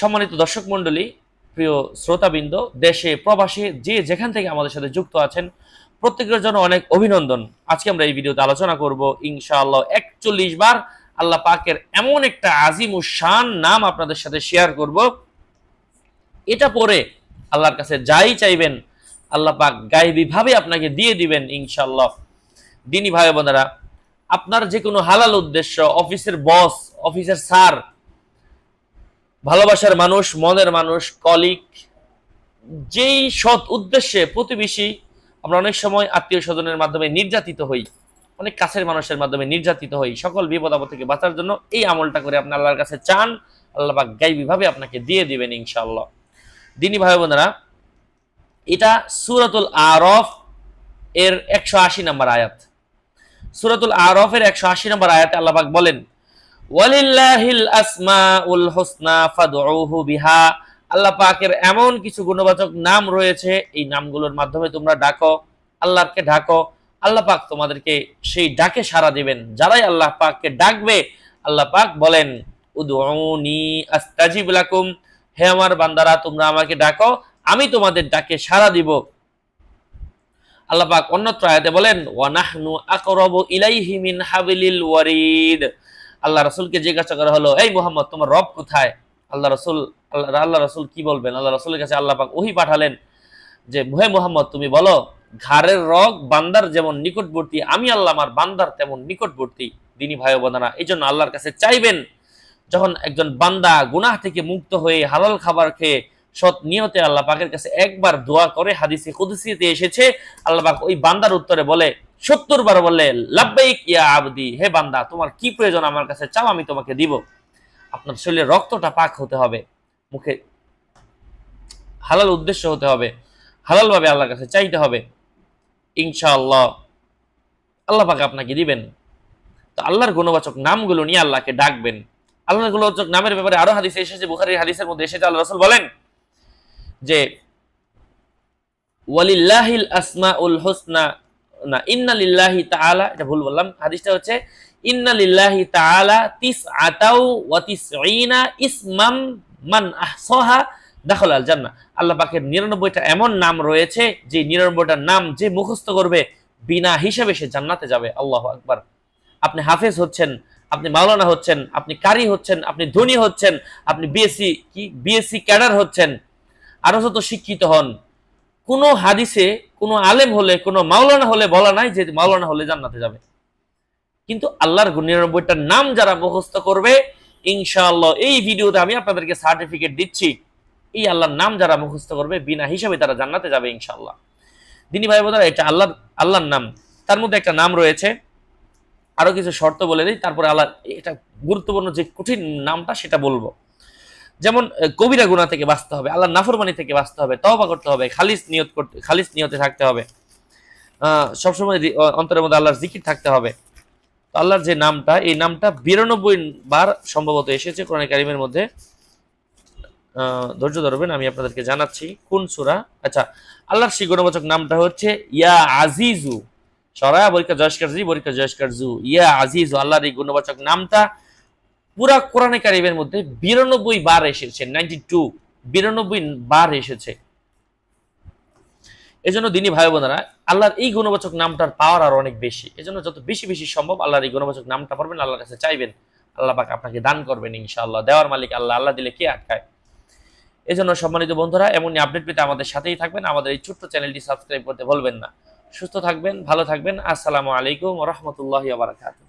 সম্মানিত দর্শক মণ্ডলী প্রিয় শ্রোতাবৃন্দ দেশে প্রবাসে যে যেখান থেকে আমাদের সাথে যুক্ত আছেন প্রত্যেকের জন্য অনেক অভিনন্দন আজকে আমরা এই ভিডিওতে আলোচনা করব ইনশাআল্লাহ একচল্লিশ বার আল্লাহ পাকের এমন একটা আজিম ও শান নাম আপনাদের সাথে শেয়ার করব এটা পরে আল্লাহর কাছে যাই চাইবেন আল্লাহ পাক গায়েবীভাবে আপনাকে দিয়ে দিবেন ইনশাল্লাহ দিনী ভাই বোনেরা আপনার যে কোনো হালাল উদ্দেশ্য অফিসের বস অফিসের স্যার ভালোবাসার মানুষ মনের মানুষ কলিক যেই সৎ উদ্দেশ্যে প্রতিবেশী আমরা অনেক সময় আত্মীয় স্বজনের মাধ্যমে নির্যাতিত হই অনেক কাছের মানুষের মাধ্যমে নির্যাতিত হই সকল বিপদ আপদ থেকে বাঁচার জন্য এই আমলটা করে আপনি আল্লাহর কাছে চান আল্লাহ বা বিভাবে আপনাকে দিয়ে দিবেন ইনশাআল্লাহ দিনী ভাই বোনেরা এটা সুরাতুল আরফ এর একশো আশি নম্বর আয়াত সুরাতুল এর একশো আশি নম্বর আয়াতে আল্লাহবাক বলেন ওয়ালিল্লাহিল আসমা উল হোসনা ফাদুহু বিহা আল্লাহ পাকের এমন কিছু গুণবাচক নাম রয়েছে এই নামগুলোর মাধ্যমে তোমরা ডাকো আল্লাহকে ডাকো আল্লাহ পাক তোমাদেরকে সেই ডাকে সাড়া দিবেন যারাই আল্লাহ পাককে ডাকবে আল্লাহ পাক বলেন উদৌনি আস্তাজিব লাকুম হে আমার বান্দারা তোমরা আমাকে ডাকো আমি তোমাদের ডাকে সাড়া দিব আল্লাহ পাক অন্যত্র আয়াতে বলেন ওয়ানাহনু আকরাবু ইলাইহি মিন হাবিলিল ওয়ারিদ আল্লাহ রসুলকে জিজ্ঞাসা করা হলো এই মোহাম্মদ তোমার রব কোথায় আল্লাহ রসুল আল্লাহ আল্লাহ রসুল কি বলবেন আল্লাহ রসুলের কাছে আল্লাহ পাক ওহি পাঠালেন যে হে মোহাম্মদ তুমি বলো ঘাড়ের রগ বান্দার যেমন নিকটবর্তী আমি আল্লাহ আমার বান্দার তেমন নিকটবর্তী দিনী ভাই বোনারা এই জন্য আল্লাহর কাছে চাইবেন যখন একজন বান্দা গুনাহ থেকে মুক্ত হয়ে হালাল খাবার খেয়ে সৎ নিয়তে আল্লাহ পাকের কাছে একবার দোয়া করে হাদিসে কুদসিতে এসেছে আল্লাহ পাক ওই বান্দার উত্তরে বলে সত্তর বার বললে লাব্বাইক ইয়া আবদি হে বান্দা তোমার কি প্রয়োজন আমার কাছে চাও আমি তোমাকে দিব আপনার শরীরে রক্তটা পাক হতে হবে মুখে হালাল উদ্দেশ্য হতে হবে হালালভাবে আল্লাহর কাছে চাইতে হবে ইনশাআল্লাহ আল্লাহ পাকে আপনাকে দিবেন তো আল্লাহর গুণবাচক নামগুলো নিয়ে আল্লাহকে ডাকবেন আল্লাহর গুণবাচক নামের ব্যাপারে আরো হাদিস এসেছে বুখারির হাদিসের মধ্যে এসেছে আল্লাহ রসুল বলেন যে ওয়ালিল্লাহিল আসমাউল হোসনা না ইন্না লিল্লাহি তাআলা এটা ভুল বললাম হাদিসটা হচ্ছে ইন্না লিল্লাহি তাআলা তিস আতাউ ওয়া তিসঈনা ইসমাম মান আহসাহা দাখল আল জান্নাহ আল্লাহ পাকের 99টা এমন নাম রয়েছে যে 99টার নাম যে মুখস্থ করবে বিনা হিসাবে সে জান্নাতে যাবে আল্লাহু আকবার আপনি হাফেজ হচ্ছেন আপনি মাওলানা হচ্ছেন আপনি কারি হচ্ছেন আপনি ধনী হচ্ছেন আপনি বিএসসি কি বিএসসি ক্যাডার হচ্ছেন আরো যত শিক্ষিত হন কোনো হাদিসে কোনো আলেম হলে কোনো মাওলানা হলে বলা নাই যে মাওলানা হলে জান্নাতে যাবে কিন্তু আল্লাহর নিরানব্বইটার নাম যারা মুখস্থ করবে ইনশাআল্লাহ এই ভিডিওতে আমি আপনাদেরকে সার্টিফিকেট দিচ্ছি এই আল্লাহর নাম যারা মুখস্থ করবে বিনা হিসাবে তারা জান্নাতে যাবে ইনশাআল্লাহ দিনী ভাই বোধহয় এটা আল্লাহ আল্লাহর নাম তার মধ্যে একটা নাম রয়েছে আরও কিছু শর্ত বলে দিই তারপরে আল্লাহ এটা গুরুত্বপূর্ণ যে কঠিন নামটা সেটা বলবো যেমন কবিরা গুণা থেকে বাঁচতে হবে আল্লাহ নাফরমানি থেকে বাঁচতে হবে তবা করতে হবে খালিস নিয়ত করতে খালিস নিয়তে থাকতে হবে সবসময় অন্তরের মধ্যে আল্লাহর জিকির থাকতে হবে তো আল্লাহর যে নামটা এই নামটা বিরানব্বই বার সম্ভবত এসেছে কোরআন কারিমের মধ্যে ধৈর্য ধরবেন আমি আপনাদেরকে জানাচ্ছি কোন সুরা আচ্ছা আল্লাহর সেই গুণবাচক নামটা হচ্ছে ইয়া আজিজু সরা বরিকা জয়স্কার জি বরিকা জয়স্কার জু ইয়া আজিজু আল্লাহর এই গুণবাচক নামটা পুরা কোরআনে কারিমের মধ্যে বিরানব্বই বার এসেছে নাইনটি টু বিরানব্বই বার এসেছে এজন্য দিনী ভাই বোনেরা আল্লাহর এই গুণবাচক নামটার পাওয়ার আর অনেক বেশি এজন্য যত বেশি বেশি সম্ভব আল্লাহর এই গুণবাচক নামটা পারবেন আল্লাহর কাছে চাইবেন আল্লাহ পাক আপনাকে দান করবেন ইনশাআল্লাহ দেওয়ার মালিক আল্লাহ আল্লাহ দিলে কে আটকায় এজন্য সম্মানিত বন্ধুরা এমনই আপডেট পেতে আমাদের সাথেই থাকবেন আমাদের এই ছোট্ট চ্যানেলটি সাবস্ক্রাইব করতে ভুলবেন না সুস্থ থাকবেন ভালো থাকবেন আসসালামু আলাইকুম রহমতুল্লাহ বারাকাতু